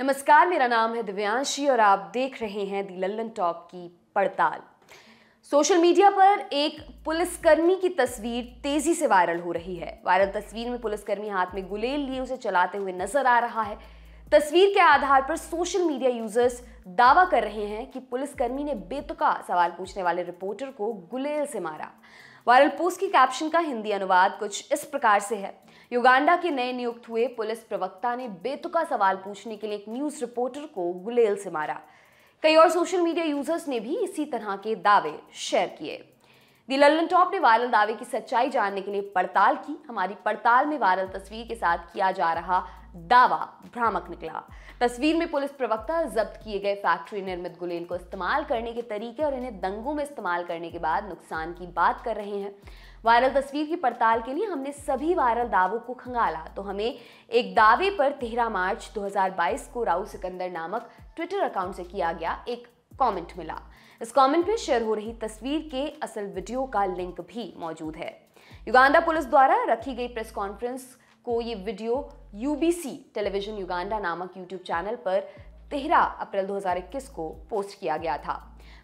नमस्कार मेरा नाम है दिव्यांशी और आप देख रहे हैं दी लल्लन टॉप की पड़ताल सोशल मीडिया पर एक पुलिसकर्मी की तस्वीर तेजी से वायरल हो रही है वायरल तस्वीर में पुलिसकर्मी हाथ में गुलेल लिए उसे चलाते हुए नजर आ रहा है तस्वीर के आधार पर सोशल मीडिया यूजर्स दावा कर रहे हैं कि पुलिसकर्मी ने बेतुका सवाल पूछने वाले रिपोर्टर को गुलेल से मारा वायरल पोस्ट की कैप्शन का हिंदी अनुवाद कुछ इस प्रकार से है युगांडा के नए नियुक्त हुए पुलिस प्रवक्ता ने बेतुका सवाल पूछने के लिए एक न्यूज रिपोर्टर को गुलेल से मारा कई और सोशल मीडिया यूजर्स ने भी इसी तरह के दावे शेयर किए दी लल्लन टॉप ने वायरल दावे की सच्चाई जानने के लिए पड़ताल की हमारी पड़ताल में वायरल तस्वीर के साथ किया जा रहा दावा भ्रामक निकला तस्वीर में पुलिस प्रवक्ता जब्त किए गए फैक्ट्री निर्मित गुलेल को इस्तेमाल करने के तरीके और इन्हें दंगों में इस्तेमाल करने के बाद नुकसान की बात कर रहे हैं वायरल तस्वीर की पड़ताल के लिए हमने सभी वायरल दावों को खंगाला तो हमें एक दावे पर तेरह मार्च 2022 को राहुल सिकंदर नामक ट्विटर अकाउंट से किया गया एक कमेंट मिला इस कमेंट में शेयर हो रही तस्वीर के असल वीडियो का लिंक भी मौजूद है युगांडा पुलिस द्वारा रखी गई प्रेस कॉन्फ्रेंस को ये वीडियो यूबीसी टेलीविजन युगांडा नामक यूट्यूब चैनल पर तेरह अप्रैल 2021 को पोस्ट किया गया था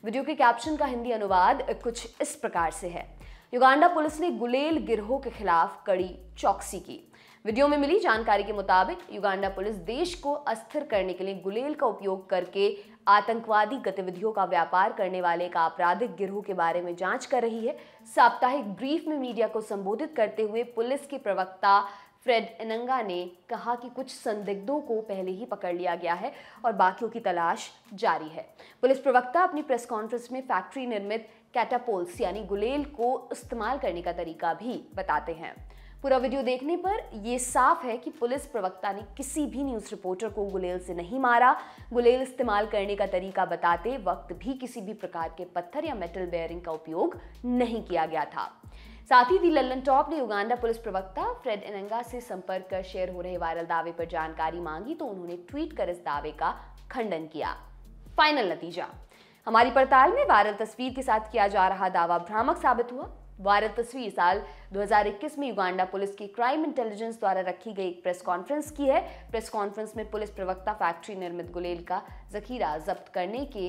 वीडियो के कैप्शन का हिंदी अनुवाद कुछ इस प्रकार से है युगांडा पुलिस ने गुलेल गिरोह के खिलाफ कड़ी चौकसी की वीडियो में मिली जानकारी के मुताबिक युगांडा पुलिस देश को अस्थिर करने के लिए गुलेल का उपयोग करके आतंकवादी गतिविधियों का व्यापार करने वाले एक आपराधिक गिरोह के बारे में जांच कर रही है साप्ताहिक ब्रीफ में मीडिया को संबोधित करते हुए पुलिस के प्रवक्ता फ्रेड एनंगा ने कहा कि कुछ संदिग्धों को पहले ही पकड़ लिया गया है और बाकियों की तलाश जारी है पुलिस प्रवक्ता अपनी प्रेस कॉन्फ्रेंस में फैक्ट्री निर्मित कैटापोल्स यानी गुलेल को इस्तेमाल करने का तरीका भी बताते हैं पूरा वीडियो देखने पर यह साफ है कि पुलिस प्रवक्ता ने किसी भी न्यूज़ रिपोर्टर को गुलेल से नहीं मारा गुलेल इस्तेमाल करने का तरीका बताते वक्त भी किसी भी प्रकार के पत्थर या मेटल बेयरिंग का उपयोग नहीं किया गया था साथ ही दी लल्लन टॉप ने युगांडा पुलिस प्रवक्ता फ्रेड एनंगा से संपर्क कर शेयर हो रहे वायरल दावे पर जानकारी मांगी तो उन्होंने ट्वीट कर इस दावे का खंडन किया फाइनल नतीजा हमारी पड़ताल में वायरल तस्वीर के साथ किया जा रहा दावा भ्रामक साबित हुआ तस्वीर साल 2021 में युगांडा पुलिस की क्राइम इंटेलिजेंस द्वारा रखी गई एक प्रेस कॉन्फ्रेंस की है प्रेस कॉन्फ्रेंस में पुलिस प्रवक्ता फैक्ट्री निर्मित गुलेल का जखीरा जब्त करने के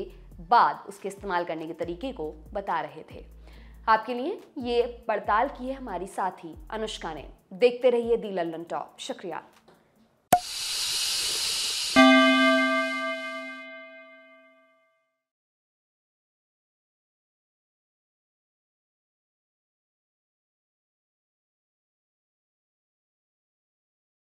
बाद उसके इस्तेमाल करने के तरीके को बता रहे थे आपके लिए ये पड़ताल की है हमारी साथी अनुष्का ने देखते रहिए दी लल्लन टॉप शुक्रिया